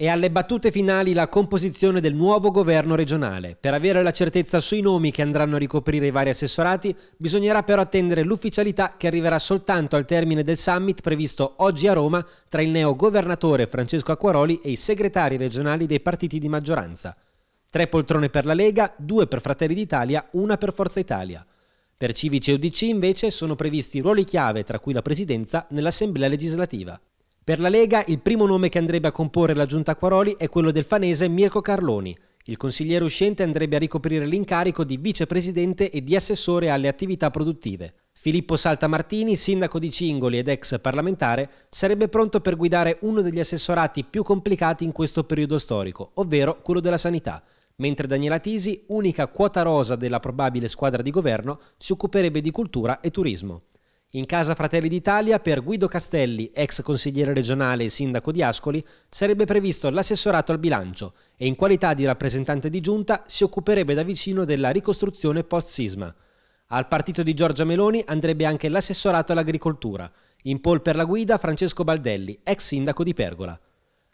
È alle battute finali la composizione del nuovo governo regionale. Per avere la certezza sui nomi che andranno a ricoprire i vari assessorati, bisognerà però attendere l'ufficialità che arriverà soltanto al termine del summit previsto oggi a Roma tra il neo governatore Francesco Acquaroli e i segretari regionali dei partiti di maggioranza. Tre poltrone per la Lega, due per Fratelli d'Italia, una per Forza Italia. Per Civici e UDC invece sono previsti ruoli chiave, tra cui la presidenza, nell'Assemblea legislativa. Per la Lega il primo nome che andrebbe a comporre la giunta Quaroli è quello del fanese Mirko Carloni. Il consigliere uscente andrebbe a ricoprire l'incarico di vicepresidente e di assessore alle attività produttive. Filippo Saltamartini, sindaco di Cingoli ed ex parlamentare, sarebbe pronto per guidare uno degli assessorati più complicati in questo periodo storico, ovvero quello della sanità, mentre Daniela Tisi, unica quota rosa della probabile squadra di governo, si occuperebbe di cultura e turismo. In casa Fratelli d'Italia per Guido Castelli, ex consigliere regionale e sindaco di Ascoli, sarebbe previsto l'assessorato al bilancio e in qualità di rappresentante di giunta si occuperebbe da vicino della ricostruzione post-sisma. Al partito di Giorgia Meloni andrebbe anche l'assessorato all'agricoltura, in pol per la guida Francesco Baldelli, ex sindaco di Pergola.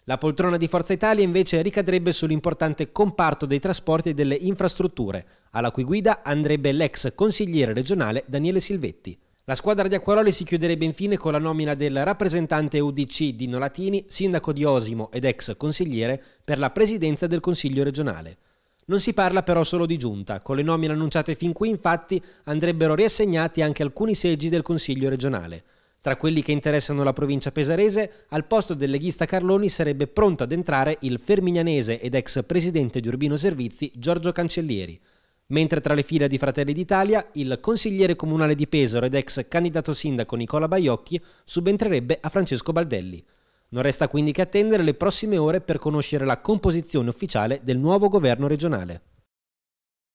La poltrona di Forza Italia invece ricadrebbe sull'importante comparto dei trasporti e delle infrastrutture, alla cui guida andrebbe l'ex consigliere regionale Daniele Silvetti. La squadra di Acquaroli si chiuderebbe infine con la nomina del rappresentante UDC Dino Latini, sindaco di Osimo ed ex consigliere per la presidenza del Consiglio regionale. Non si parla però solo di giunta, con le nomine annunciate fin qui infatti andrebbero riassegnati anche alcuni seggi del Consiglio regionale. Tra quelli che interessano la provincia pesarese, al posto del leghista Carloni sarebbe pronto ad entrare il fermignanese ed ex presidente di Urbino Servizi Giorgio Cancellieri. Mentre tra le fila di Fratelli d'Italia, il consigliere comunale di Pesaro ed ex candidato sindaco Nicola Baiocchi subentrerebbe a Francesco Baldelli. Non resta quindi che attendere le prossime ore per conoscere la composizione ufficiale del nuovo governo regionale.